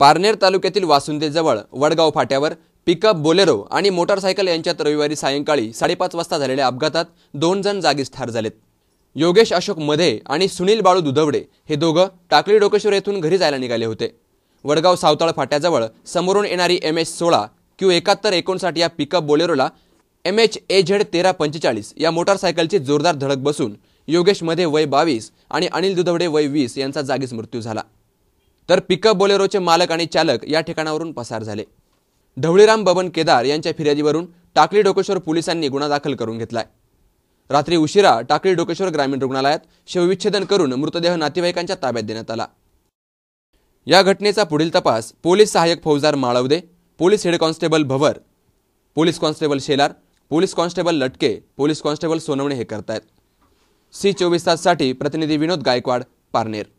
पारनेर तालुक्यातील वासुंदेजवळ वडगाव फाट्यावर पिकअप बोलेरो आणि मोटारसायकल यांच्यात रविवारी सायंकाळी साडेपाच वाजता झालेल्या अपघातात दोन जण जागीच ठार झालेत योगेश अशोक मधे आणि सुनील बाळू दुधवडे हे दोघं टाकळी डोकेश्वर येथून घरी जायला निघाले होते वडगाव सावताळ फाट्याजवळ समोरून येणारी एम एच सोळा क्यू एकाहत्तर एकोणसाठ या पिकअप बोलेरोला एम एच ए झेड तेरा पंचेचाळीस या मोटारसायकलची जोरदार धडक बसून योगेश मध्ये वय बावीस आणि अनिल दुधवडे वय वीस यांचा जागीच मृत्यू झाला तर पिकअप बोलेरोचे मालक आणि चालक या ठिकाणावरून पसार झाले ढवळीराम बबन केदार यांच्या फिर्यादीवरून टाकळी डोकेश्वर पोलिसांनी गुन्हा दाखल करून घेतलाय रात्री उशिरा टाकळी डोकेश्वर ग्रामीण रुग्णालयात शवविच्छेदन करून मृतदेह नातेवाईकांच्या ताब्यात देण्यात आला या घटनेचा पुढील तपास पोलीस सहाय्यक फौजदार Malvade police head constable Bhavar police constable Shelar police constable Latke police constable Sonawane हे करतायत सी चोवीस साठी प्रतिनिधी विनोद गायकवाड पारनेर